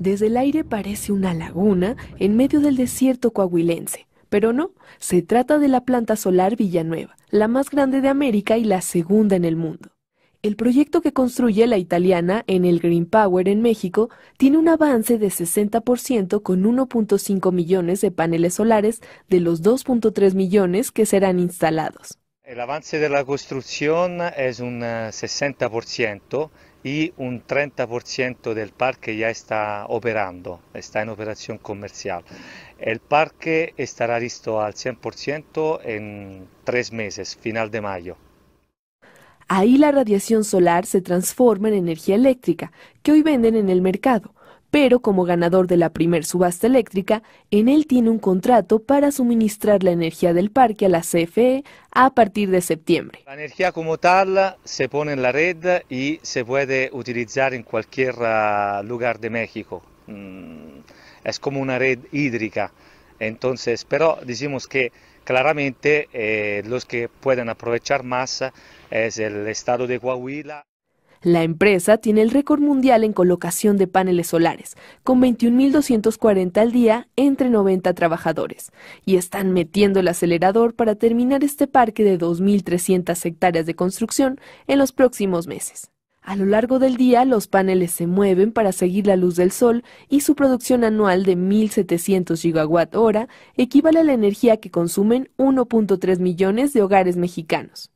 Desde el aire parece una laguna en medio del desierto coahuilense. Pero no, se trata de la planta solar Villanueva, la más grande de América y la segunda en el mundo. El proyecto que construye la italiana en el Green Power en México tiene un avance de 60% con 1.5 millones de paneles solares de los 2.3 millones que serán instalados. El avance de la construcción es un 60% eh, y un 30% del parque ya está operando, está en operación comercial. El parque estará listo al 100% en tres meses, final de mayo. Ahí la radiación solar se transforma en energía eléctrica que hoy venden en el mercado pero como ganador de la primer subasta eléctrica, en él tiene un contrato para suministrar la energía del parque a la CFE a partir de septiembre. La energía como tal se pone en la red y se puede utilizar en cualquier ah, lugar de México. Mm, es como una red hídrica. Entonces, pero decimos que claramente eh, los que pueden aprovechar más es el estado de Coahuila. La empresa tiene el récord mundial en colocación de paneles solares, con 21.240 al día entre 90 trabajadores, y están metiendo el acelerador para terminar este parque de 2.300 hectáreas de construcción en los próximos meses. A lo largo del día, los paneles se mueven para seguir la luz del sol y su producción anual de 1.700 gigawatt hora equivale a la energía que consumen 1.3 millones de hogares mexicanos.